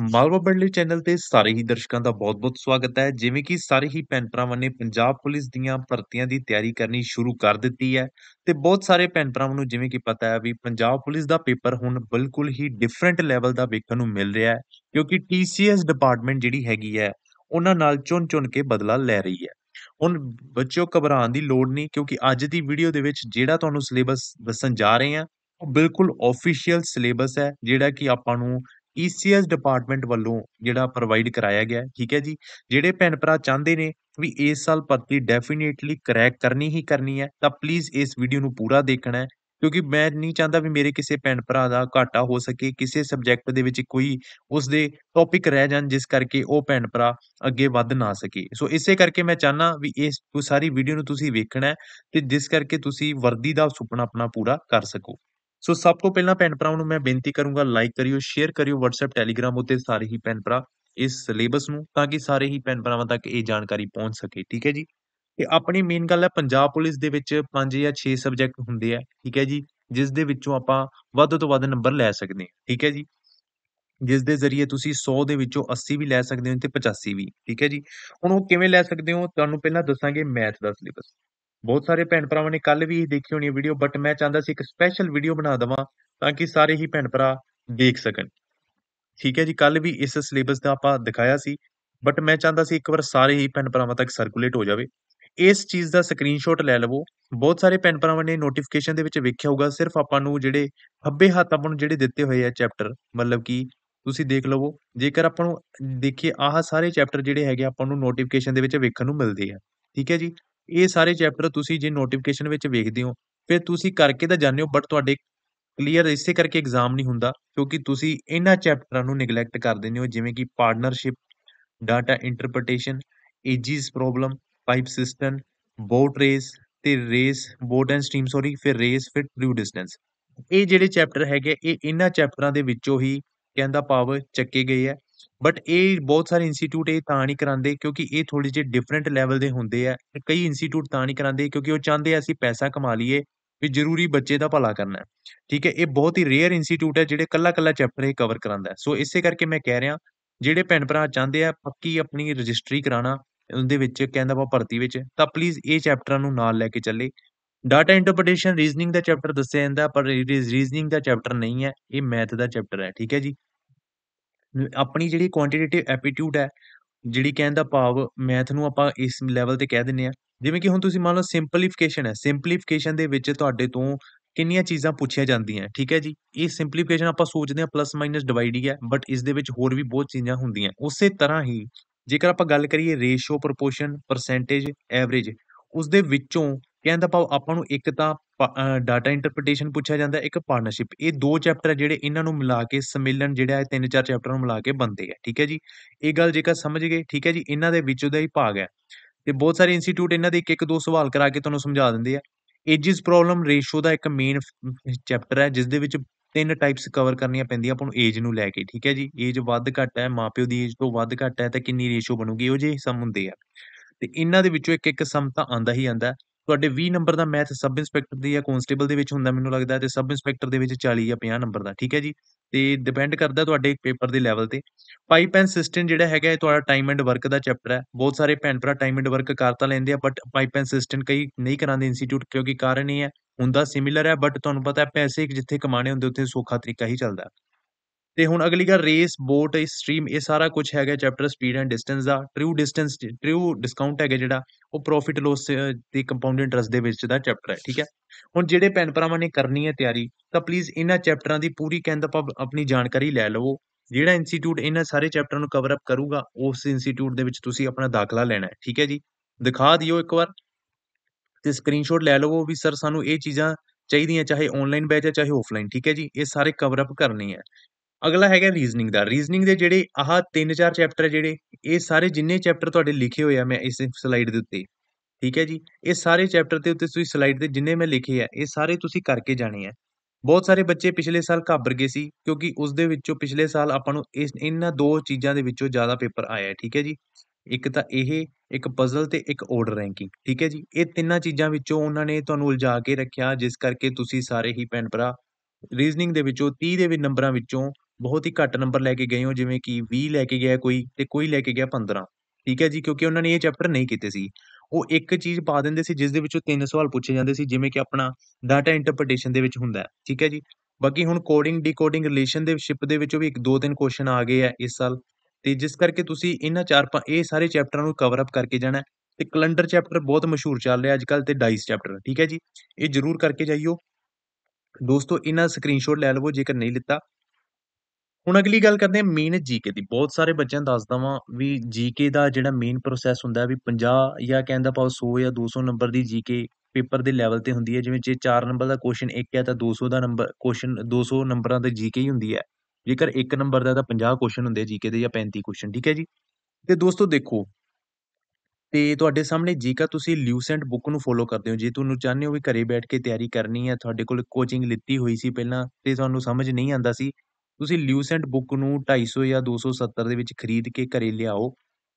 Malwa ਬੱਡਲੀ channel ਤੇ ਸਾਰੇ ਹੀ ਦਰਸ਼ਕਾਂ ਦਾ ਬਹੁਤ-ਬਹੁਤ ਸਵਾਗਤ ਹੈ ਜਿਵੇਂ ਕਿ ਸਾਰੇ ਹੀ ਭੈਣ ਨੇ ਪੰਜਾਬ ਪੁਲਿਸ ਦੀਆਂ ਭਰਤੀਆਂ ਦੀ ਤਿਆਰੀ ਕਰਨੀ ਸ਼ੁਰੂ ਕਰ ਦਿੱਤੀ ਹੈ ਤੇ ਬਹੁਤ ਸਾਰੇ ਭੈਣ ਨੂੰ ਜਿਵੇਂ ਕਿ ਪਤਾ ਹੈ ਵੀ ਪੰਜਾਬ ਪੁਲਿਸ ਦਾ ਪੇਪਰ ਹੁਣ ਬਿਲਕੁਲ ਹੀ ਡਿਫਰੈਂਟ ਲੈਵਲ ਦਾ ਵੇਖਣ ਨੂੰ ਮਿਲ ਰਿਹਾ ਹੈ ਕਿਉਂਕਿ TCS ਡਿਪਾਰਟਮੈਂਟ ਜਿਹੜੀ ਹੈਗੀ ਹੈ ਉਹਨਾਂ ਨਾਲ ਚੁਣ-ਚੁਣ ਕੇ ਬਦਲਾ ਲੈ ਰਹੀ ਹੈ ਹੁਣ ਬੱਚਿਓ ਘਬਰਾਉਣ ਦੀ ਲੋੜ ਨਹੀਂ ਕਿਉਂਕਿ ਅੱਜ ਦੀ ਵੀਡੀਓ ਦੇ ਵਿੱਚ ਜਿਹੜਾ ਤੁਹਾਨੂੰ ਸਿਲੇਬਸ ਦੱਸਣ ਜਾ ਰਹੇ ਹਾਂ ਉਹ ਬਿਲਕੁਲ ਆਫੀਸ਼ੀਅਲ ਸਿਲੇਬਸ ਹੈ ਜਿਹੜਾ ਕਿ ਆਪਾਂ ਨੂੰ ECS ਡਿਪਾਰਟਮੈਂਟ ਵੱਲੋਂ ਜਿਹੜਾ ਪ੍ਰੋਵਾਈਡ ਕਰਾਇਆ ਗਿਆ ਠੀਕ ਹੈ ਜੀ ਜਿਹੜੇ ਭੈਣ ਭਰਾ ਚਾਹੁੰਦੇ ਨੇ ਵੀ ਇਸ ਸਾਲ ਭਰਤੀ ਡੈਫੀਨੇਟਲੀ ਕਰੈਕ ਕਰਨੀ ਹੀ ਕਰਨੀ ਹੈ ਤਾਂ ਪਲੀਜ਼ ਇਸ ਵੀਡੀਓ ਨੂੰ ਪੂਰਾ ਦੇਖਣਾ ਕਿਉਂਕਿ ਮੈਂ ਨਹੀਂ ਚਾਹੁੰਦਾ ਵੀ ਮੇਰੇ ਕਿਸੇ ਭੈਣ ਭਰਾ ਦਾ ਘਾਟਾ ਹੋ ਸਕੇ ਕਿਸੇ ਸਬਜੈਕਟ ਦੇ ਵਿੱਚ ਕੋਈ ਉਸ ਦੇ ਟੌਪਿਕ ਰਹਿ ਜਾਣ ਜਿਸ ਕਰਕੇ ਉਹ ਭੈਣ ਭਰਾ ਅੱਗੇ ਵੱਧ ਨਾ ਸਕੇ ਸੋ ਇਸੇ ਕਰਕੇ ਮੈਂ ਚਾਹਨਾ ਵੀ ਇਸ ਸਾਰੀ ਵੀਡੀਓ ਨੂੰ ਤੁਸੀਂ ਵੇਖਣਾ ਤੇ ਜਿਸ ਕਰਕੇ ਤੁਸੀਂ ਵਰਦੀ ਦਾ ਸੁਪਨਾ ਆਪਣਾ ਪੂਰਾ ਕਰ ਸਕੋ ਸੋ ਸਭ ਤੋਂ ਪਹਿਲਾਂ ਭੈਣ ਭਰਾਵਾਂ ਨੂੰ ਮੈਂ ਬੇਨਤੀ ਕਰੂੰਗਾ ਲਾਈਕ ਕਰਿਓ ਸ਼ੇਅਰ ਕਰਿਓ WhatsApp Telegram ਉੱਤੇ ਸਾਰੇ ਹੀ ਭੈਣ ਭਰਾ ਇਸ ਸਿਲੇਬਸ ਨੂੰ ਤਾਂ ਕਿ ਸਾਰੇ ਹੀ ਭੈਣ ਭਰਾਵਾਂ ਤੱਕ ਇਹ ਜਾਣਕਾਰੀ ਪਹੁੰਚ ਸਕੇ ਠੀਕ ਹੈ ਜੀ ਤੇ ਆਪਣੀ ਮੇਨ ਗੱਲ ਹੈ ਪੰਜਾਬ ਪੁਲਿਸ ਦੇ ਵਿੱਚ 5 ਜਾਂ 6 ਸਬਜੈਕਟ ਹੁੰਦੇ ਆ ਠੀਕ ਹੈ ਜੀ ਜਿਸ ਦੇ ਵਿੱਚੋਂ ਆਪਾਂ ਵੱਧ ਤੋਂ ਵੱਧ ਨੰਬਰ ਲੈ ਸਕਦੇ ਹਾਂ ਠੀਕ ਹੈ ਜੀ ਜਿਸ ਦੇ ਜ਼ਰੀਏ ਤੁਸੀਂ 100 ਦੇ ਵਿੱਚੋਂ 80 ਵੀ ਲੈ ਸਕਦੇ ਹੋ ਤੇ 85 ਵੀ ਠੀਕ ਹੈ ਜੀ ਹੁਣ ਉਹ ਕਿਵੇਂ ਲੈ ਸਕਦੇ ਹੋ ਤੁਹਾਨੂੰ ਪਹਿਲਾਂ ਦੱਸਾਂਗੇ ਮੈਥ ਦਾ ਸਿਲੇਬਸ ਬਹੁਤ ਸਾਰੇ ਭੈਣ ਭਰਾਵਾਂ ਨੇ ਕੱਲ ਵੀ ਦੇਖੀ ਹੋਣੀ ਵੀਡੀਓ ਬਟ ਮੈਂ ਚਾਹੁੰਦਾ ਸੀ ਇੱਕ ਸਪੈਸ਼ਲ ਵੀਡੀਓ ਬਣਾ ਦਵਾਂ ਤਾਂ ਕਿ ਸਾਰੇ ਹੀ ਭੈਣ ਭਰਾ ਦੇਖ ਸਕਣ ਠੀਕ ਹੈ ਜੀ ਕੱਲ ਵੀ ਇਸ ਸਿਲੇਬਸ ਦਾ ਆਪਾਂ ਦਿਖਾਇਆ ਸੀ ਬਟ ਮੈਂ ਚਾਹੁੰਦਾ ਸੀ ਇੱਕ ਵਾਰ ਸਾਰੇ ਹੀ ਭੈਣ ਭਰਾਵਾਂ ਤੱਕ ਸਰਕੂਲੇਟ ਹੋ ਜਾਵੇ ਇਸ ਚੀਜ਼ ਦਾ ਸਕਰੀਨਸ਼ਾਟ ਲੈ ਲਵੋ ਬਹੁਤ ਸਾਰੇ ਭੈਣ ਭਰਾਵਾਂ ਨੇ ਨੋਟੀਫਿਕੇਸ਼ਨ ਦੇ ਵਿੱਚ ਵੇਖਿਆ ਹੋਊਗਾ ਸਿਰਫ ਆਪਾਂ ਨੂੰ ਜਿਹੜੇ ਖੱਬੇ ਹੱਥ ਆਪਾਂ ਨੂੰ ਜਿਹੜੇ ਦਿੱਤੇ ਹੋਏ ਆ ਚੈਪਟਰ ਮਤਲਬ ਕਿ ਤੁਸੀਂ ਦੇਖ ਲਵੋ ਜੇਕਰ ਆਪਾਂ ਨੂੰ ਦੇਖੀਏ ਆਹ ਸਾਰੇ ਚੈਪਟਰ ਜਿਹੜੇ ਹੈਗੇ ਆਪਾਂ ਨੂੰ ਨੋਟੀਫਿਕੇਸ਼ਨ ਦੇ ਵਿੱਚ ਵੇਖਣ ਨੂੰ ਮਿਲਦੇ ਆ ਠੀਕ ਹੈ ਜੀ ਇਹ ਸਾਰੇ ਚੈਪਟਰ ਤੁਸੀਂ ਜੇ ਨੋਟੀਫਿਕੇਸ਼ਨ ਵਿੱਚ ਵੇਖਦੇ ਹੋ ਫਿਰ ਤੁਸੀਂ ਕਰਕੇ ਤਾਂ ਜਾਣਦੇ ਹੋ ਬਟ ਤੁਹਾਡੇ ਕਲੀਅਰ ਇਸੇ ਕਰਕੇ ਐਗਜ਼ਾਮ ਨਹੀਂ ਹੁੰਦਾ ਕਿਉਂਕਿ ਤੁਸੀਂ ਇਹਨਾਂ ਚੈਪਟਰਾਂ ਨੂੰ ਨੈਗਲੈਕਟ ਕਰ ਦਿੰਦੇ ਹੋ ਜਿਵੇਂ ਕਿ partnership data interpretation ages problem pipe system boat race ਤੇ race boat and stream sorry ਫਿਰ ਰੇਸ ਫਿਰ ਟ੍ਰੂ ਡਿਸਟੈਂਸ ਇਹ ਜਿਹੜੇ ਚੈਪਟਰ ਹੈਗੇ ਇਹ ਇਹਨਾਂ ਚੈਪਟਰਾਂ ਦੇ ਵਿੱਚੋਂ ਹੀ ਕਹਿੰਦਾ ਪਾਵਰ ਚੱਕੇ ਗਏ ਹੈ ਬਟ ਇਹ ਬਹੁਤ ਸਾਰੇ ਇੰਸਟੀਚੂਟ ਇਹ ਤਾਂ ਨਹੀਂ ਕਰਾਉਂਦੇ ਕਿਉਂਕਿ ਇਹ ਥੋੜੀ ਜਿਹੀ ਡਿਫਰੈਂਟ ਲੈਵਲ ਦੇ ਹੁੰਦੇ ਆ ਕਈ ਇੰਸਟੀਚੂਟ ਤਾਂ ਨਹੀਂ ਕਰਾਉਂਦੇ ਕਿਉਂਕਿ ਉਹ ਚਾਹੁੰਦੇ ਆ ਅਸੀਂ ਪੈਸਾ ਕਮਾ ਲਈਏ ਵੀ ਜ਼ਰੂਰੀ ਬੱਚੇ ਦਾ ਭਲਾ ਕਰਨਾ ਹੈ। ਠੀਕ ਹੈ ਇਹ ਬਹੁਤ ਹੀ ਰੇਅਰ ਇੰਸਟੀਚੂਟ ਹੈ ਜਿਹੜੇ ਕੱਲਾ ਕੱਲਾ ਚੈਪਟਰ ਇਹ ਕਵਰ ਕਰਾਉਂਦਾ ਸੋ ਇਸੇ ਕਰਕੇ ਮੈਂ ਕਹਿ ਰਿਹਾ ਜਿਹੜੇ ਭੈਣ ਭਰਾ ਚਾਹੁੰਦੇ ਆ ਪੱਕੀ ਆਪਣੀ ਰਜਿਸਟਰੀ ਕਰਾਣਾ ਉਹਦੇ ਵਿੱਚ ਕਹਿੰਦਾ ਵਾ ਭਰਤੀ ਵਿੱਚ ਤਾਂ ਪਲੀਜ਼ ਇਹ ਚੈਪਟਰਾਂ ਨੂੰ ਨਾਲ ਲੈ ਕੇ ਚੱਲੇ ਡਾਟਾ ਇੰਟਰਪ੍ਰੀਟੇਸ਼ਨ ਰੀਜ਼ਨਿੰਗ ਦਾ ਚੈਪਟਰ ਦੱਸਿਆ ਜਾਂਦਾ ਪਰ ਰੀਜ਼ਨਿੰਗ ਦਾ ਚੈਪਟਰ ਨਹੀਂ ਹੈ ਇਹ ਮੈਥ ਦਾ ਚੈਪਟਰ ਹੈ ਠੀਕ ਹੈ ਜੀ ਆਪਣੀ ਜਿਹੜੀ ਕੁਆਂਟੀਟੇਟਿਵ ਐਪਟੀਟਿਊਡ ਹੈ ਜਿਹੜੀ ਕਹਿਣ ਦਾ ਭਾਵ ਮੈਥ ਨੂੰ ਆਪਾਂ ਇਸ ਲੈਵਲ ਤੇ ਕਹਿ ਦਿੰਨੇ ਆ ਜਿਵੇਂ ਕਿ ਹੁਣ ਤੁਸੀਂ ਮੰਨ ਲਓ ਸਿੰਪਲੀਫਿਕੇਸ਼ਨ ਹੈ ਸਿੰਪਲੀਫਿਕੇਸ਼ਨ ਦੇ ਵਿੱਚ ਤੁਹਾਡੇ ਤੋਂ ਕਿੰਨੀਆਂ ਚੀਜ਼ਾਂ ਪੁੱਛੀਆਂ ਜਾਂਦੀਆਂ ਠੀਕ ਹੈ ਜੀ ਇਹ ਸਿੰਪਲੀਫਿਕੇਸ਼ਨ ਆਪਾਂ ਸੋਚਦੇ ਆ ਪਲੱਸ ਮਾਈਨਸ ਡਿਵਾਈਡ ਹੀ ਹੈ ਬਟ ਇਸ ਦੇ ਵਿੱਚ ਹੋਰ ਵੀ ਬਹੁਤ ਚੀਜ਼ਾਂ ਹੁੰਦੀਆਂ ਉਸੇ ਤਰ੍ਹਾਂ ਹੀ ਜੇਕਰ ਆਪਾਂ ਗੱਲ ਕਰੀਏ ਰੇਸ਼ੋ ਪ੍ਰੋਪੋਰਸ਼ਨ ਪਰਸੈਂਟੇਜ ਐਵਰੇਜ ਉਸ ਦੇ ਵਿੱਚੋਂ ਕਹਿੰਦਾ ਪਾਓ ਆਪਾਂ ਨੂੰ ਇੱਕ ਤਾਂ ਡਾਟਾ ਇੰਟਰਪ੍ਰੀਟੇਸ਼ਨ ਪੁੱਛਿਆ ਜਾਂਦਾ ਇੱਕ ਪਾਰਟਨਰਸ਼ਿਪ ਇਹ ਦੋ ਚੈਪਟਰ ਜਿਹੜੇ ਇਹਨਾਂ ਨੂੰ ਮਿਲਾ ਕੇ ਸਮਿਲਨ ਜਿਹੜਾ ਹੈ ਤਿੰਨ ਚਾਰ ਚੈਪਟਰ ਨੂੰ ਮਿਲਾ ਕੇ ਬਣਦੇ ਆ ਠੀਕ ਹੈ ਜੀ ਇਹ ਗੱਲ ਜੇਕਰ ਸਮਝ ਗਏ ਠੀਕ ਹੈ ਜੀ ਇਹਨਾਂ ਦੇ ਵਿੱਚੋਂ ਦਾ ਹੀ ਭਾਗ ਹੈ ਤੇ ਬਹੁਤ ਸਾਰੇ ਇੰਸਟੀਚਿਊਟ ਇਹਨਾਂ ਦੇ ਇੱਕ ਇੱਕ ਦੋ ਸਵਾਲ ਕਰਾ ਕੇ ਤੁਹਾਨੂੰ ਸਮਝਾ ਦਿੰਦੇ ਆ ਏਜਸ ਪ੍ਰੋਬਲਮ ਰੇਸ਼ੋ ਦਾ ਇੱਕ ਮੇਨ ਚੈਪਟਰ ਹੈ ਜਿਸ ਦੇ ਵਿੱਚ ਤਿੰਨ ਟਾਈਪਸ ਕਵਰ ਕਰਨੀਆਂ ਪੈਂਦੀਆਂ ਆਪਾਂ ਨੂੰ ਏਜ ਨੂੰ ਲੈ ਕੇ ਠੀਕ ਹੈ ਜੀ ਏਜ ਵੱਧ ਘੱਟ ਹੈ ਮਾਪਿਓ ਦੀ ਏਜ ਤੋਂ ਵੱਧ ਘੱਟ ਹੈ ਤਾਂ ਕਿੰਨੀ ਰੇਸ਼ੋ ਬਣੂਗੀ ਉਹ ਜੇ ਸਮ ਹੁੰਦੇ ਆ ਤੇ ਇਹਨਾਂ ਦੇ ਵਿੱਚੋਂ ਇੱਕ ਇੱਕ ਸਮ ਤਾਂ ਆਂਦਾ ਹੀ ਆਂਦਾ ਤੁਹਾਡੇ 20 ਨੰਬਰ ਦਾ ਮੈਥ ਸਬ ਇੰਸਪੈਕਟਰ ਦੇ ਜਾਂ ਕਨਸਟੇਬਲ ਦੇ ਵਿੱਚ ਹੁੰਦਾ ਮੈਨੂੰ ਲੱਗਦਾ ਤੇ ਸਬ ਇੰਸਪੈਕਟਰ ਦੇ ਵਿੱਚ 40 ਜਾਂ 50 ਨੰਬਰ ਦਾ ਠੀਕ ਹੈ ਜੀ ਤੇ ਡਿਪੈਂਡ ਕਰਦਾ ਤੁਹਾਡੇ ਪੇਪਰ ਦੇ ਲੈਵਲ ਤੇ ਪਾਈਪ ਐਂਡ ਸਿਸਟਮ ਜਿਹੜਾ ਹੈਗਾ ਇਹ ਤੁਹਾਡਾ ਟਾਈਮ ਐਂਡ ਵਰਕ ਦਾ ਚੈਪਟਰ ਹੈ ਬਹੁਤ ਸਾਰੇ ਭੈਣ ਭਰਾ ਟਾਈਮ ਐਂਡ ਵਰਕ ਕਰਤਾ ਲੈਂਦੇ ਆ ਬਟ ਪਾਈਪ ਐਂਡ ਸਿਸਟਮ ਕਈ ਨਹੀਂ ਕਰਾਉਂਦੇ ਇੰਸਟੀਚਿਊਟ ਕਿਉਂਕਿ ਕਾਰਨ ਇਹ ਹੈ ਹੁੰਦਾ ਸਿਮਿਲਰ ਹੈ ਬਟ ਤੁਹਾਨੂੰ ਪਤਾ ਪੈਸੇ ਜਿੱਥੇ ਕਮਾਣੇ ਹੁੰਦੇ ਉੱਥੇ ਸੌਖਾ ਤਰੀਕਾ ਹੀ ਚੱਲਦਾ ਤੇ ਹੁਣ ਅਗਲੀ ਗੱਲ ਰੇਸ ਬੋਟ ਸਟ੍ਰੀਮ ਇਹ ਸਾਰਾ ਕੁਝ ਹੈਗਾ ਚੈਪਟਰ ਸਪੀਡ ਐਂਡ ਡਿਸਟੈਂਸ ਦਾ ਟ੍ਰੂ ਡਿਸਟੈਂਸ ਟ੍ਰੂ ਡਿਸਕਾਊਂਟ ਹੈਗਾ ਜਿਹੜਾ ਉਹ ਪ੍ਰੋਫਿਟ ਲਾਸ ਦੀ ਕੰਪਾਊਂਡਿੰਗ ਇੰਟਰਸਟ ਦੇ ਵਿੱਚ ਦਾ ਚੈਪਟਰ ਹੈ ਠੀਕ ਹੈ ਹੁਣ ਜਿਹੜੇ ਪੈਨ ਭਰਾਵਾਂ ਨੇ ਕਰਨੀ ਹੈ ਤਿਆਰੀ ਤਾਂ ਪਲੀਜ਼ ਇਹਨਾਂ ਚੈਪਟਰਾਂ ਦੀ ਪੂਰੀ ਕਹਿੰਦਾ ਆਪਣੀ ਜਾਣਕਾਰੀ ਲੈ ਲਵੋ ਜਿਹੜਾ ਇੰਸਟੀਟਿਊਟ ਇਹਨਾਂ ਸਾਰੇ ਚੈਪਟਰ ਨੂੰ ਕਵਰ ਅਪ ਕਰੂਗਾ ਉਸ ਇੰਸਟੀਟਿਊਟ ਦੇ ਵਿੱਚ ਤੁਸੀਂ ਆਪਣਾ ਦਾਖਲਾ ਲੈਣਾ ਹੈ ਠੀਕ ਹੈ ਜੀ ਦਿਖਾ ਦਿਓ ਇੱਕ ਵਾਰ ਤੇ ਸਕਰੀਨਸ਼ਾਟ ਲੈ ਲਵੋ ਵੀ ਸਰ ਸਾਨੂੰ ਇਹ ਚੀਜ਼ਾਂ ਚਾਹੀਦੀਆਂ ਚਾਹੇ ਆਨਲਾਈਨ ਬੈਚ ਹੈ ਚਾਹੇ ਆਫਲਾਈਨ ਠੀਕ ਹੈ ਜੀ ਇਹ ਸਾਰੇ ਕਵਰ ਅਪ ਕਰਨੇ ਹੈ ਅਗਲਾ ਹੈਗਾ ਰੀਜ਼ਨਿੰਗ ਦਾ ਰੀਜ਼ਨਿੰਗ ਦੇ ਜਿਹੜੇ ਆਹ ਤਿੰਨ ਚਾਰ ਚੈਪਟਰ ਜਿਹੜੇ ਇਹ ਸਾਰੇ ਜਿੰਨੇ ਚੈਪਟਰ ਤੁਹਾਡੇ ਲਿਖੇ ਹੋਏ ਆ ਮੈਂ ਇਸ ਸਲਾਈਡ ਦੇ ਉੱਤੇ ਠੀਕ ਹੈ ਜੀ ਇਹ ਸਾਰੇ ਚੈਪਟਰ ਦੇ ਉੱਤੇ ਤੁਸੀਂ ਸਲਾਈਡ ਤੇ ਜਿੰਨੇ ਮੈਂ ਲਿਖੇ ਆ ਇਹ ਸਾਰੇ ਤੁਸੀਂ ਕਰਕੇ ਜਾਣੇ ਆ ਬਹੁਤ ਸਾਰੇ ਬੱਚੇ ਪਿਛਲੇ ਸਾਲ ਘਾਬਰ ਗਏ ਸੀ ਕਿਉਂਕਿ ਉਸ ਦੇ ਵਿੱਚੋਂ ਪਿਛਲੇ ਸਾਲ ਆਪਾਂ ਨੂੰ ਇਸ ਇਹਨਾਂ ਦੋ ਚੀਜ਼ਾਂ ਦੇ ਵਿੱਚੋਂ ਜ਼ਿਆਦਾ ਪੇਪਰ ਆਇਆ ਠੀਕ ਹੈ ਜੀ ਇੱਕ ਤਾਂ ਇਹ ਇੱਕ ਪਜ਼ਲ ਤੇ ਇੱਕ ਆਰਡਰ ਰੈਂਕਿੰਗ ਠੀਕ ਹੈ ਜੀ ਇਹ ਤਿੰਨਾਂ ਚੀਜ਼ਾਂ ਵਿੱਚੋਂ ਉਹਨਾਂ ਨੇ ਤੁਹਾਨੂੰ ਉਲਝਾ ਕੇ ਰੱਖਿਆ ਜਿਸ ਕਰਕੇ ਤੁਸੀਂ ਸਾਰੇ ਹੀ ਪੈਨ ਭਰਾ ਰੀਜ਼ਨਿੰਗ ਦੇ ਵਿੱਚੋਂ 30 ਦੇ ਵੀ ਨੰਬਰਾਂ ਵਿੱਚੋਂ ਬਹੁਤ ਹੀ ਘੱਟ ਨੰਬਰ ਲੈ ਕੇ ਗਏ ਹੋ ਜਿਵੇਂ ਕਿ 20 ਲੈ ਕੇ ਗਿਆ ਕੋਈ ਤੇ ਕੋਈ ਲੈ ਕੇ ਗਿਆ 15 ਠੀਕ ਹੈ ਜੀ ਕਿਉਂਕਿ ਉਹਨਾਂ ਨੇ ਇਹ ਚੈਪਟਰ ਨਹੀਂ ਕੀਤੇ ਸੀ ਉਹ ਇੱਕ ਚੀਜ਼ ਪਾ ਦਿੰਦੇ ਸੀ ਜਿਸ ਦੇ ਵਿੱਚੋਂ ਤਿੰਨ ਸਵਾਲ ਪੁੱਛੇ ਜਾਂਦੇ ਸੀ ਜਿਵੇਂ ਕਿ ਆਪਣਾ ਡਾਟਾ ਇੰਟਰਪ੍ਰੀਟੇਸ਼ਨ ਦੇ ਵਿੱਚ ਹੁੰਦਾ ਠੀਕ ਹੈ ਜੀ ਬਾਕੀ ਹੁਣ ਕੋਡਿੰਗ ਡੀਕੋਡਿੰਗ ਰਿਲੇਸ਼ਨ ਦੇ ਸ਼ਿਪ ਦੇ ਵਿੱਚੋਂ ਵੀ ਇੱਕ ਦੋ ਤਿੰਨ ਕੁਐਸਚਨ ਆ ਗਏ ਆ ਇਸ ਸਾਲ ਤੇ ਜਿਸ ਕਰਕੇ ਤੁਸੀਂ ਇਹਨਾਂ ਚਾਰ ਇਹ ਸਾਰੇ ਚੈਪਟਰਾਂ ਨੂੰ ਕਵਰ ਅਪ ਕਰਕੇ ਜਾਣਾ ਤੇ ਕੈਲੰਡਰ ਚੈਪਟਰ ਬਹੁਤ ਮਸ਼ਹੂਰ ਚੱਲ ਰਿਹਾ ਅੱਜਕੱਲ ਤੇ ਡਾਈਸ ਚੈਪਟਰ ਠੀਕ ਹੈ ਜੀ ਇਹ ਜ਼ਰੂਰ ਕਰਕੇ ਜਾਈਓ ਦੋਸਤੋ ਇਹਨਾਂ ਸਕਰੀਨਸ਼ਾਟ ਲੈ ਲਵੋ ਜੇਕਰ ਨਹੀਂ ਲਿੱਤਾ ਹੁਣ ਅਗਲੀ ਗੱਲ ਕਰਦੇ ਹਾਂ ਮੇਨ ਜੀਕੇ ਦੀ ਬਹੁਤ ਸਾਰੇ ਬੱਚਿਆਂ ਦੱਸਦਾ ਦੱਸ ਵੀ ਜੀਕੇ ਦਾ ਜਿਹੜਾ ਮੇਨ ਪ੍ਰੋਸੈਸ ਹੁੰਦਾ ਵੀ 50 ਜਾਂ ਕਹਿੰਦਾ ਪਾਓ 100 ਜਾਂ 200 ਨੰਬਰ ਦੀ ਜੀਕੇ ਪੇਪਰ ਦੇ ਲੈਵਲ ਤੇ ਹੁੰਦੀ ਹੈ ਜਿਵੇਂ ਜੇ 4 ਨੰਬਰ ਦਾ ਕੁਐਸਚਨ 1 ਹੈ ਤਾਂ 200 ਦਾ ਨੰਬਰ ਕੁਐਸਚਨ 200 ਨੰਬਰਾਂ ਦਾ ਜੀਕੇ ਹੀ ਹੁੰਦੀ ਹੈ ਜੇਕਰ 1 ਨੰਬਰ ਦਾ ਤਾਂ 50 ਕੁਐਸਚਨ ਹੁੰਦੇ ਜੀਕੇ ਦੇ ਜਾਂ 35 ਕੁਐਸਚਨ ਠੀਕ ਹੈ ਜੀ ਤੇ ਦੋਸਤੋ ਦੇਖੋ ਤੇ ਤੁਹਾਡੇ ਸਾਹਮਣੇ ਜੀਕਾ ਤੁਸੀਂ ਲਿਊਸੈਂਟ ਬੁੱਕ ਨੂੰ ਫੋਲੋ ਕਰਦੇ ਹੋ ਜੇ ਤੁਹਾਨੂੰ ਚਾਹਨੇ ਹੋ ਵੀ ਘਰੇ ਬੈਠ ਕੇ ਤਿਆਰੀ ਕਰਨੀ ਹੈ ਤੁਹਾਡੇ ਕੋਲ ਕੋਚਿੰਗ ਲਿੱਤੀ ਹੋਈ ਸੀ ਪਹਿਲਾਂ ਤੇ ਤੁਹਾਨੂੰ ਸਮਝ ਨਹੀਂ ਆਂਦਾ ਸੀ ਤੁਸੀਂ ਲਿਊਸੈਂਟ ਬੁੱਕ ਨੂੰ 250 ਜਾਂ 270 ਦੇ ਵਿੱਚ ਖਰੀਦ ਕੇ ਘਰੇ ਲਿਆਓ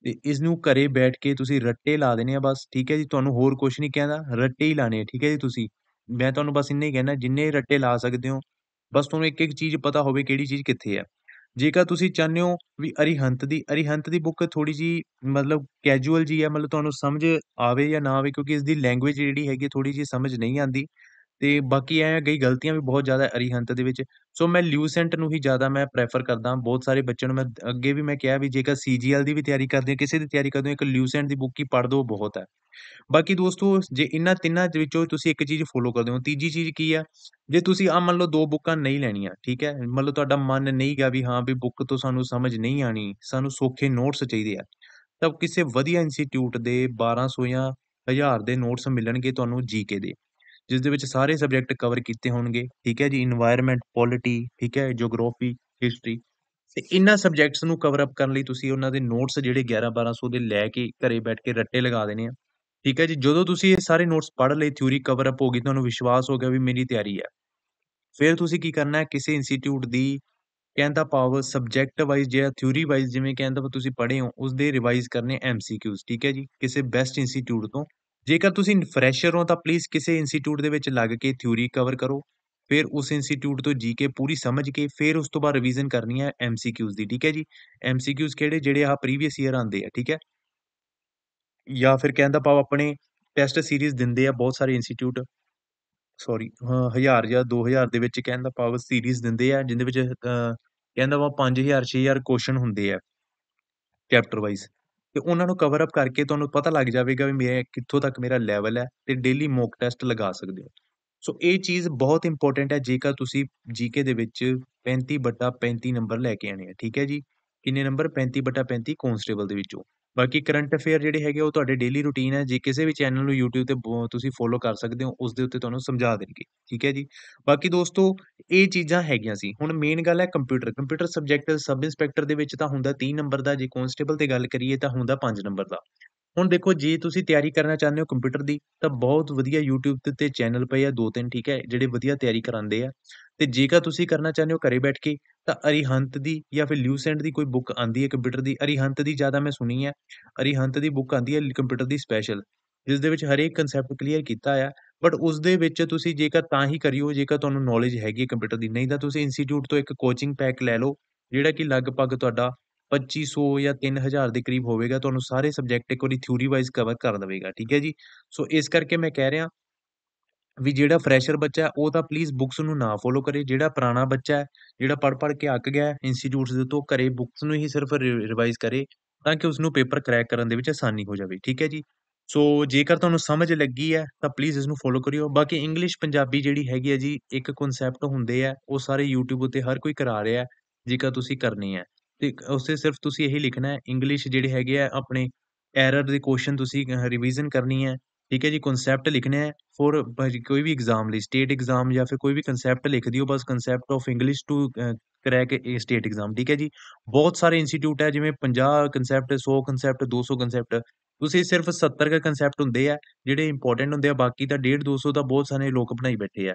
ਤੇ ਇਸ ਨੂੰ ਘਰੇ ਬੈਠ ਕੇ ਤੁਸੀਂ ਰੱਟੇ ਲਾ ਦੇਣੇ ਆ ਬਸ ਠੀਕ ਹੈ ਜੀ ਤੁਹਾਨੂੰ ਹੋਰ ਕੁਝ ਨਹੀਂ ਕਹਿੰਦਾ ਰੱਟੇ ਹੀ ਲਾਣੇ ਠੀਕ ਹੈ ਜੀ ਤੁਸੀਂ ਮੈਂ ਤੁਹਾਨੂੰ ਬਸ ਇੰਨੇ ਹੀ ਕਹਿੰਦਾ ਜਿੰਨੇ ਰੱਟੇ ਲਾ ਸਕਦੇ ਹੋ ਬਸ ਤੁਹਾਨੂੰ ਇੱਕ ਇੱਕ ਚੀਜ਼ ਪਤਾ ਹੋਵੇ ਕਿਹੜੀ ਚੀਜ਼ ਕਿੱਥੇ ਹੈ ਜੇਕਰ ਤੁਸੀਂ ਚਾਹਨੇ ਹੋ ਵੀ ਅਰੀਹੰਤ ਦੀ ਅਰੀਹੰਤ ਦੀ ਬੁੱਕ ਥੋੜੀ ਜੀ ਮਤਲਬ ਕੈਜੂਅਲ ਜੀ ਹੈ ਮਤਲਬ ਤੁਹਾਨੂੰ ਸਮਝ ਆਵੇ ਜਾਂ ਨਾ ਆਵੇ ਕਿਉਂਕਿ ਇਸ ਦੀ ਲੈਂਗੁਏਜ ਜਿਹੜੀ ਹੈਗੀ ਥੋੜੀ ਜੀ ਸਮਝ ਨਹੀਂ ਆਂਦੀ ਤੇ ਬਾਕੀ ਐਂ ਗਈ ਗਲਤੀਆਂ ਵੀ ਬਹੁਤ ਜ਼ਿਆਦਾ ਅਰੀਹੰਤ ਦੇ ਵਿੱਚ ਸੋ ਮੈਂ ਲਿਊਸੈਂਟ ਨੂੰ ਹੀ ਜ਼ਿਆਦਾ ਮੈਂ ਪ੍ਰੈਫਰ ਕਰਦਾ ਬਹੁਤ ਸਾਰੇ ਬੱਚਿਆਂ ਨੂੰ ਮੈਂ ਅੱਗੇ ਵੀ ਮੈਂ ਕਿਹਾ ਵੀ ਜੇਕਰ ਸੀਜੀਐਲ ਦੀ ਵੀ ਤਿਆਰੀ ਕਰਦੇ ਹੋ ਕਿਸੇ ਦੀ ਤਿਆਰੀ ਕਰਦੇ ਹੋ ਇੱਕ ਲਿਊਸੈਂਟ ਦੀ ਬੁੱਕ ਹੀ ਪੜ੍ਹ ਦੋ ਬਹੁਤ ਹੈ ਬਾਕੀ ਦੋਸਤੋ ਜੇ ਇਹਨਾਂ ਤਿੰਨਾਂ ਦੇ ਵਿੱਚੋਂ ਤੁਸੀਂ ਇੱਕ ਚੀਜ਼ ਫੋਲੋ ਕਰਦੇ ਹੋ ਤੀਜੀ ਚੀਜ਼ ਕੀ ਆ ਜੇ ਤੁਸੀਂ ਆ ਮੰਨ ਲਓ ਦੋ ਬੁੱਕਾਂ ਨਹੀਂ ਲੈਣੀਆਂ ਠੀਕ ਹੈ ਮੰਨ ਲਓ ਤੁਹਾਡਾ ਮਨ ਨਹੀਂ ਵੀ ਹਾਂ ਵੀ ਬੁੱਕ ਤੋਂ ਸਾਨੂੰ ਸਮਝ ਨਹੀਂ ਆਣੀ ਸਾਨੂੰ ਸੌਖੇ ਨੋਟਸ ਚਾਹੀਦੇ ਆ ਤਾਂ ਕਿਸੇ ਵਧੀਆ ਇੰਸਟੀਚਿਊਟ ਦੇ 1200 ਜਾਂ 1000 ਦੇ ਨੋਟਸ ਮਿਲਣਗੇ ਤੁਹਾਨੂੰ ਜੀਕੇ ਦੇ ਜਿਸ ਦੇ ਵਿੱਚ ਸਾਰੇ ਸਬਜੈਕਟ ਕਵਰ ਕੀਤੇ ਹੋਣਗੇ ਠੀਕ ਹੈ ਜੀ এনवायरमेंट ਪੋਲਿਟੀ ਠੀਕ ਹੈ ਜੀਓਗ੍ਰਾਫੀ ਹਿਸਟਰੀ ਤੇ ਇਹਨਾਂ ਸਬਜੈਕਟਸ ਨੂੰ ਕਵਰ ਅਪ ਕਰਨ ਲਈ ਤੁਸੀਂ ਉਹਨਾਂ ਦੇ ਨੋਟਸ ਜਿਹੜੇ 11 1200 ਦੇ ਲੈ ਕੇ ਘਰੇ ਬੈਠ ਕੇ ਰੱਟੇ ਲਗਾ ਦੇਣੇ ਆ ਠੀਕ ਹੈ ਜੀ ਜਦੋਂ ਤੁਸੀਂ ਇਹ ਸਾਰੇ ਨੋਟਸ ਪੜ੍ਹ ਲਏ ਥਿਊਰੀ ਕਵਰ ਅਪ ਹੋ ਗਈ ਤੁਹਾਨੂੰ ਵਿਸ਼ਵਾਸ ਹੋ ਗਿਆ ਵੀ ਮੇਰੀ ਤਿਆਰੀ ਹੈ ਫਿਰ ਤੁਸੀਂ ਕੀ ਕਰਨਾ ਹੈ ਕਿਸੇ ਇੰਸਟੀਚਿਊਟ ਦੀ ਕਹਿੰਦਾ ਪਾਵਰ ਸਬਜੈਕਟ ਵਾਈਜ਼ ਜਿਹੜਾ ਥਿਊਰੀ ਵਾਈਜ਼ ਜਿਵੇਂ ਕਹਿੰਦਾ ਤੁਸੀਂ ਪੜ੍ਹੇ ਹੋ ਉਸ ਦੇ ਰਿਵਾਈਜ਼ ਕਰਨੇ ਐਮਸੀਕਿਊਜ਼ ਠੀਕ ਹੈ ਜੀ ਕਿਸੇ ਬੈਸਟ ਇੰਸਟੀਚਿਊਟ ਤੋਂ ਜੇਕਰ ਤੁਸੀਂ ਫਰੈਸ਼ਰ ਹੋ ਤਾਂ ਪਲੀਜ਼ ਕਿਸੇ ਇੰਸਟੀਚਿਊਟ ਦੇ ਵਿੱਚ ਲੱਗ ਕੇ ਥਿਊਰੀ ਕਵਰ ਕਰੋ ਫਿਰ ਉਸ ਇੰਸਟੀਚਿਊਟ ਤੋਂ ਜੀਕੇ ਪੂਰੀ ਸਮਝ ਕੇ ਫਿਰ ਉਸ ਤੋਂ ਬਾਅਦ ਰਿਵੀਜ਼ਨ ਕਰਨੀ ਹੈ ਐਮਸੀਕਿਊਜ਼ ਦੀ ਠੀਕ ਹੈ ਜੀ ਐਮਸੀਕਿਊਜ਼ ਕਿਹੜੇ ਜਿਹੜੇ ਆ ਪ੍ਰੀਵੀਅਸ ਈਅਰ ਆਂਦੇ ਆ ਠੀਕ ਹੈ ਜਾਂ ਫਿਰ ਕਹਿੰਦਾ ਪਾਓ ਆਪਣੇ ਟੈਸਟ ਸੀਰੀਜ਼ ਦਿੰਦੇ ਆ ਬਹੁਤ ਸਾਰੇ ਇੰਸਟੀਚਿਊਟ ਸੌਰੀ 1000 ਜਾਂ 2000 ਦੇ ਵਿੱਚ ਕਹਿੰਦਾ ਪਾਓ ਸੀਰੀਜ਼ ਦਿੰਦੇ ਆ ਜਿੰਦੇ ਵਿੱਚ ਕਹਿੰਦਾ ਵਾ 5000 6000 ਕੁਐਸਚਨ ਹੁੰਦੇ ਆ ਚੈਪਟਰ ਵਾਈਜ਼ ਤੇ ਉਹਨਾਂ ਨੂੰ ਕਵਰ ਅਪ ਕਰਕੇ ਤੁਹਾਨੂੰ ਪਤਾ ਲੱਗ ਜਾਵੇਗਾ ਵੀ ਮੇਰੇ ਕਿੱਥੋਂ ਤੱਕ ਮੇਰਾ ਲੈਵਲ ਹੈ ਤੇ ਡੇਲੀ ਮੋਕ ਟੈਸਟ ਲਗਾ ਸਕਦੇ ਹੋ ਸੋ ਇਹ ਚੀਜ਼ ਬਹੁਤ ਇੰਪੋਰਟੈਂਟ ਹੈ ਜੇਕਰ ਤੁਸੀਂ ਜੀਕੇ ਦੇ ਵਿੱਚ 35 ਬਟਾ 35 ਨੰਬਰ ਲੈ ਕੇ ਆਣੇ ਆ ਠੀਕ ਹੈ ਜੀ ਕਿੰਨੇ ਨੰਬਰ 35 ਬਟਾ 35 ਕਨਸਟੇਬਲ ਦੇ ਵਿੱਚੋਂ ਬਾਕੀ ਕਰੰਟ ਅਫੇਅਰ ਜਿਹੜੇ ਹੈਗੇ ਉਹ ਤੁਹਾਡੇ ਡੇਲੀ ਰੁਟੀਨ ਹੈ ਜੇ ਕਿਸੇ ਵੀ ਚੈਨਲ ਨੂੰ YouTube ਤੇ ਤੁਸੀਂ ਫੋਲੋ ਕਰ ਸਕਦੇ ਹੋ ਉਸ ਦੇ ਉੱਤੇ ਤੁਹਾਨੂੰ ਸਮਝਾ ਦੇਣਗੇ ਠੀਕ ਹੈ ਜੀ ਬਾਕੀ ਦੋਸਤੋ ਇਹ ਚੀਜ਼ਾਂ ਹੈਗੀਆਂ ਸੀ ਹੁਣ ਮੇਨ ਗੱਲ ਹੈ computer computer subject sub inspector ਦੇ ਵਿੱਚ ਤਾਂ ਹੁੰਦਾ 30 ਨੰਬਰ ਦਾ ਜੇ ਕਨਸਟੇਬਲ ਤੇ ਗੱਲ ਕਰੀਏ ਤਾਂ ਹੁੰਦਾ 5 ਨੰਬਰ ਦਾ ਹੁਣ ਦੇਖੋ ਜੇ ਤੁਸੀਂ ਤਿਆਰੀ ਕਰਨਾ ਚਾਹੁੰਦੇ ਹੋ ਕੰਪਿਊਟਰ ਦੀ ਤਾਂ ਬਹੁਤ ਵਧੀਆ YouTube ਤੇ ਤੇ ਚੈਨਲ ਪਏ ਆ ਦੋ ਤਿੰਨ ਠੀਕ ਹੈ ਜਿਹੜੇ ਵਧੀਆ ਤਿਆਰੀ ਕਰਾਉਂਦੇ ਆ ਤੇ ਜੇਕਰ ਤੁਸੀਂ ਕਰਨਾ ਚਾਹੁੰਦੇ ਹੋ ਘਰੇ ਬੈਠ ਕੇ ਤਾਂ ਅਰੀਹੰਤ ਦੀ ਜਾਂ ਫਿਰ ਲਿਊਸੈਂਟ ਦੀ ਕੋਈ ਬੁੱਕ ਆਂਦੀ ਹੈ ਕੰਪਿਊਟਰ ਦੀ ਅਰੀਹੰਤ ਦੀ ਜ਼ਿਆਦਾ ਮੈਂ ਸੁਣੀ ਹੈ ਅਰੀਹੰਤ ਦੀ ਬੁੱਕ ਆਂਦੀ ਹੈ ਕੰਪਿਊਟਰ ਦੀ ਸਪੈਸ਼ਲ ਜਿਸ ਦੇ ਵਿੱਚ ਹਰੇਕ ਕਨਸੈਪਟ ਕਲੀਅਰ ਕੀਤਾ ਆ ਬਟ ਉਸ ਦੇ ਵਿੱਚ ਤੁਸੀਂ ਜੇਕਰ ਤਾਂ ਹੀ ਕਰਿਓ ਜੇਕਰ ਤੁਹਾਨੂੰ ਨੌਲੇਜ ਹੈਗੀ ਹੈ ਕੰਪਿਊਟਰ ਦੀ ਨਹੀਂ ਤਾਂ ਤੁਸੀਂ ਇੰਸਟੀਚਿਊਟ ਤੋਂ ਇੱਕ ਕੋਚਿੰਗ ਪੈਕ ਲੈ ਲਓ ਜਿਹੜਾ ਕਿ ਲਗਭਗ ਤੁਹਾਡਾ 2500 ਜਾਂ 3000 ਦੇ ਕਰੀਬ ਹੋਵੇਗਾ ਤੁਹਾਨੂੰ ਸਾਰੇ ਸਬਜੈਕਟ ਇੱਕ ਵਾਰੀ ਥਿਊਰੀ ਵਾਈਜ਼ ਕਵਰ ਕਰ ਦੇਵੇਗਾ ਠੀਕ ਹੈ ਜੀ ਸੋ ਇਸ ਕਰਕੇ ਮੈਂ ਕਹਿ ਰਿਹਾ ਵੀ ਜਿਹੜਾ ਫਰੈਸ਼ਰ ਬੱਚਾ ਉਹ ਤਾਂ ਪਲੀਜ਼ ਬੁੱਕਸ ਨੂੰ ਨਾ ਫੋਲੋ ਕਰੇ ਜਿਹੜਾ ਪੁਰਾਣਾ ਬੱਚਾ ਹੈ ਜਿਹੜਾ ਪੜ ਪੜ ਕੇ ਅੱਕ ਗਿਆ ਇੰਸਟੀਚਿਊਟਸ ਦੇ ਤੋਂ ਘਰੇ ਬੁੱਕਸ ਨੂੰ ਹੀ ਸਿਰਫ ਰਿਵਾਈਜ਼ ਕਰੇ ਤਾਂ ਕਿ ਉਸ ਨੂੰ ਪੇਪਰ ਕਰੈਕ ਕਰਨ ਦੇ ਵਿੱਚ ਆਸਾਨੀ ਹੋ ਜਾਵੇ ਠੀਕ ਹੈ ਜੀ ਸੋ ਜੇਕਰ ਤੁਹਾਨੂੰ ਸਮਝ ਲੱਗੀ ਹੈ ਤਾਂ ਪਲੀਜ਼ ਇਸ ਨੂੰ ਫੋਲੋ ਕਰਿਓ ਬਾਕੀ ਇੰਗਲਿਸ਼ ਪੰਜਾਬੀ ਜਿਹੜੀ ਹੈਗੀ ਹੈ ਜੀ ਇੱਕ ਕਨਸੈਪਟ ਹੁੰਦੇ ਆ ਉਹ ਸਾਰੇ YouTube ਉੱਤੇ ਹਰ ਕੋਈ ਕਰਾ ਰਿਹਾ ਜੇਕਰ ਤੁਸੀਂ ਕਰਨੀ ਹੈ ਤੇ ਉਸੇ ਸਿਰਫ ਤੁਸੀਂ ਇਹੀ ਲਿਖਣਾ ਹੈ ਇੰਗਲਿਸ਼ ਜਿਹੜੇ ਹੈਗੇ ਆ ਆਪਣੇ ਐਰਰ ਦੇ ਕੁਐਸਚਨ ਤੁਸੀਂ ਰਿਵੀਜ਼ਨ ਕਰਨੀ ਹੈ ਠੀਕ ਹੈ ਜੀ ਕਨਸੈਪਟ ਲਿਖਣਾ ਹੈ ਫੋਰ ਕੋਈ ਵੀ ਐਗਜ਼ਾਮ ਲਈ ਸਟੇਟ ਐਗਜ਼ਾਮ ਜਾਂ ਫਿਰ ਕੋਈ ਵੀ ਕਨਸੈਪਟ ਲਿਖ ਦਿਓ ਬਸ concept of English to crack ਇਹ ਸਟੇਟ ਐਗਜ਼ਾਮ ਠੀਕ ਹੈ ਜੀ ਬਹੁਤ ਸਾਰੇ ਇੰਸਟੀਚਿਊਟ ਹੈ ਜਿਵੇਂ 50 ਕਨਸੈਪਟ 100 ਕਨਸੈਪਟ 200 ਕਨਸੈਪਟ ਤੁਸੀਂ ਸਿਰਫ 70 ਕਾ ਕਨਸੈਪਟ ਹੁੰਦੇ ਆ ਜਿਹੜੇ ਇੰਪੋਰਟੈਂਟ ਹੁੰਦੇ ਆ ਬਾਕੀ ਤਾਂ 1.5 200 ਦਾ ਬਹੁਤ ਸਾਰੇ ਲੋਕ ਬਣਾਈ ਬੈਠੇ ਆ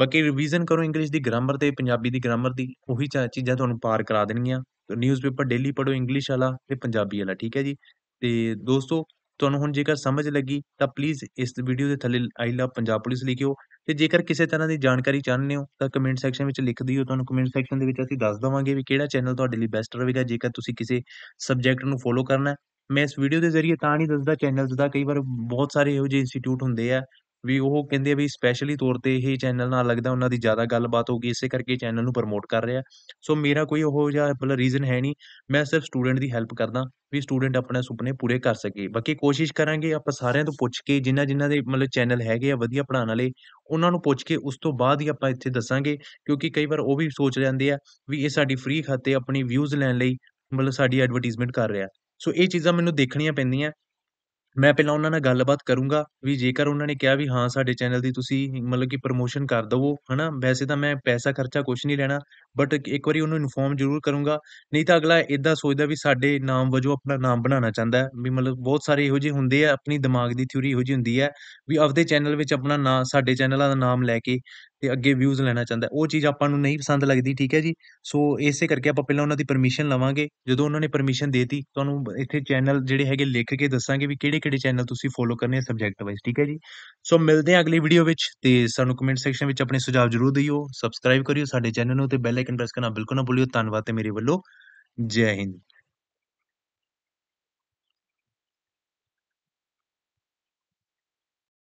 ਬਾਕੀ ਰਿਵੀਜ਼ਨ ਕਰੋ ਇੰਗਲਿਸ਼ ਦੀ ਗ੍ਰਾਮਰ ਤੇ ਪੰਜਾਬੀ ਦੀ ਗ੍ਰਾਮਰ ਦੀ ਉਹੀ ਚਾ- ਚੀਜ਼ਾਂ ਤੁਹਾਨੂੰ ਪਾਰ ਕਰਾ ਦੇਣਗੀਆਂ ਤੇ ਨਿਊਜ਼ਪੇਪਰ ਡੇਲੀ ਪੜੋ ਇੰਗਲਿਸ਼ ਵਾਲਾ ਤੇ ਪੰਜਾਬੀ ਵਾਲਾ ਠੀਕ ਹੈ ਜੀ ਤੇ ਦੋਸਤੋ ਤੁਹਾਨੂੰ ਹੁਣ ਜੇਕਰ ਸਮਝ ਲੱਗੀ ਤਾਂ ਪਲੀਜ਼ ਇਸ ਵੀਡੀਓ ਦੇ ਥੱਲੇ ਆਈ ਲਵ ਪੰਜਾਬ ਪੁਲਿਸ ਲਿਖਿਓ ਤੇ ਜੇਕਰ ਕਿਸੇ ਤਰ੍ਹਾਂ ਦੀ ਜਾਣਕਾਰੀ ਚਾਹੁੰਦੇ ਹੋ ਤਾਂ ਕਮੈਂਟ ਸੈਕਸ਼ਨ ਵਿੱਚ ਲਿਖ ਦਿਓ ਤੁਹਾਨੂੰ ਕਮੈਂਟ ਸੈਕਸ਼ਨ ਦੇ ਵਿੱਚ ਅਸੀਂ ਦੱਸ ਦਵਾਂਗੇ ਵੀ ਕਿਹੜਾ ਚੈਨਲ ਤੁਹਾਡੇ ਲਈ ਬੈਸਟ ਰਹੇਗਾ ਜੇਕਰ ਤੁਸੀਂ ਕਿਸੇ ਸਬਜੈਕਟ ਨੂੰ ਫੋਲੋ ਕਰਨਾ ਹੈ ਮੈਂ ਇਸ ਵੀਡੀਓ ਦੇ ਜ਼ਰੀਏ ਤਾਂ ਨਹੀਂ ਦੱਸਦਾ ਚੈਨਲਸ ਦਾ ਕਈ ਵਾਰ ਬਹੁਤ ਸਾਰੇ ਇਹੋ ਜਿਹੇ ਇੰਸਟੀਚਿਊਟ ਹੁੰਦੇ ਆ ਵੀ ਉਹ ਕਹਿੰਦੇ ਆ ਵੀ ਸਪੈਸ਼ਲੀ ਤੌਰ ਤੇ ਇਹ ਚੈਨਲ ਨਾਲ ਲੱਗਦਾ ਉਹਨਾਂ ਦੀ ਜ਼ਿਆਦਾ ਗੱਲਬਾਤ ਗਈ ਇਸੇ ਕਰਕੇ ਚੈਨਲ ਨੂੰ ਪ੍ਰਮੋਟ ਕਰ ਰਿਹਾ ਸੋ ਮੇਰਾ ਕੋਈ ਉਹ ਜਿਹਾ ਮਤਲਬ ਰੀਜ਼ਨ ਹੈ ਨਹੀਂ ਮੈਂ ਸਿਰਫ ਸਟੂਡੈਂਟ ਦੀ ਹੈਲਪ ਕਰਦਾ ਵੀ ਸਟੂਡੈਂਟ ਆਪਣੇ ਸੁਪਨੇ ਪੂਰੇ ਕਰ ਸਕੇ ਬਾਕੀ ਕੋਸ਼ਿਸ਼ ਕਰਾਂਗੇ ਆਪਾਂ ਸਾਰਿਆਂ ਤੋਂ ਪੁੱਛ ਕੇ ਜਿਨ੍ਹਾਂ ਜਿਨ੍ਹਾਂ ਦੇ ਮਤਲਬ ਚੈਨਲ ਹੈਗੇ ਆ ਵਧੀਆ ਪੜਾਉਣ ਵਾਲੇ ਉਹਨਾਂ ਨੂੰ ਪੁੱਛ ਕੇ ਉਸ ਤੋਂ ਬਾਅਦ ਹੀ ਆਪਾਂ ਇੱਥੇ ਦੱਸਾਂਗੇ ਕਿਉਂਕਿ ਕਈ ਵਾਰ ਉਹ ਵੀ ਸੋਚ ਲੈਂਦੇ ਆ ਵੀ ਇਹ ਸਾਡੀ ਫ੍ਰੀ ਖਾਤੇ ਆਪਣੀ ਵਿਊਜ਼ ਲੈਣ ਲਈ ਮਤਲਬ ਸਾਡੀ ਐਡਵਰਟਾਈਜ਼ਮੈਂਟ ਕਰ ਰਿਹਾ ਸੋ ਇਹ ਚੀਜ਼ਾਂ ਮੈਨੂੰ ਦੇਖਣੀਆਂ ਪੈਂਦੀਆਂ ਮੈਂ ਪਹਿਲਾਂ ਉਹਨਾਂ ਨਾਲ ਗੱਲਬਾਤ ਕਰੂੰਗਾ ਵੀ ਜੇਕਰ ਉਹਨਾਂ ਨੇ ਕਿਹਾ ਵੀ ਹਾਂ ਸਾਡੇ ਚੈਨਲ ਦੀ ਤੁਸੀਂ ਮਤਲਬ ਕਿ ਪ੍ਰੋਮੋਸ਼ਨ ਕਰ ਦਵੋ ਹਨਾ ਵੈਸੇ ਤਾਂ ਮੈਂ ਪੈਸਾ ਖਰਚਾ ਕੁਝ ਨਹੀਂ ਲੈਣਾ ਬਟ ਇੱਕ ਵਾਰੀ ਉਹਨੂੰ ਇਨਫੋਰਮ ਜ਼ਰੂਰ ਕਰੂੰਗਾ ਨਹੀਂ ਤਾਂ ਅਗਲਾ ਇਦਾਂ ਸੋਚਦਾ ਵੀ ਸਾਡੇ ਨਾਮ ਵਜੋਂ ਆਪਣਾ ਨਾਮ ਬਣਾਉਣਾ ਚਾਹੁੰਦਾ ਵੀ ਮਤਲਬ ਬਹੁਤ ਸਾਰੇ ਇਹੋ ਜਿਹੇ ਹੁੰਦੇ ਆ ਆਪਣੀ ਦਿਮਾਗ ਦੀ ਥਿਊਰੀ ਇਹੋ ਜਿਹੀ ਹੁੰਦੀ ਹੈ ਵੀ ਆਪਦੇ ਚੈਨਲ ਵਿੱਚ ਆਪਣਾ ਨਾਮ ਸਾਡੇ ਚੈਨਲਾਂ ਦਾ ਨਾਮ ਲੈ ਕੇ ਤੇ ਅੱਗੇ ਵਿਊਜ਼ ਲੈਣਾ ਚਾਹੁੰਦਾ ਉਹ ਚੀਜ਼ ਆਪਾਂ ਨੂੰ ਨਹੀਂ ਪਸੰਦ ਲੱਗਦੀ ਠੀਕ ਹੈ ਜੀ ਸੋ ਇਸੇ ਕਰਕੇ ਆਪਾਂ ਪਹਿਲਾਂ ਉਹਨਾਂ ਦੀ ਪਰਮਿਸ਼ਨ ਲਵਾਂਗੇ ਜਦੋਂ ਉਹਨਾਂ ਨੇ ਪਰਮਿਸ਼ਨ ਦੇਤੀ ਤੁਹਾਨੂੰ ਇੱਥੇ ਚੈਨਲ ਜਿਹੜੇ ਹੈਗੇ ਲਿਖ ਕੇ ਦੱਸਾਂਗੇ ਵੀ ਕਿਹੜੇ ਕਿਹੜੇ ਚੈਨਲ ਤੁਸੀਂ ਫੋਲੋ ਕਰਨੇ ਆ ਸਬਜੈਕਟ ਵਾਈਜ਼ ਠੀਕ ਹੈ ਜੀ ਸੋ ਮਿਲਦੇ ਆ ਅਗਲੀ ਵੀਡੀਓ ਵਿੱਚ ਤੇ ਸਾਨੂੰ ਕਮੈਂਟ ਸੈਕਸ਼ਨ ਵਿੱਚ ਆਪਣੇ ਸੁਝਾਅ ਜ਼ਰੂਰ ਦਿਓ ਸਬਸਕ੍ਰਾਈਬ ਕਰਿਓ ਸਾਡੇ ਚੈਨਲ ਨੂੰ ਤੇ ਬੈਲ ਆਈਕਨ ਪ੍ਰੈਸ ਕਰਨਾ ਬਿਲਕੁਲ ਨਾ ਭੁੱਲਿਓ ਧੰਨਵਾਦ ਤੇ ਮੇਰੇ ਵੱਲੋਂ ਜੈ ਹਿੰਦ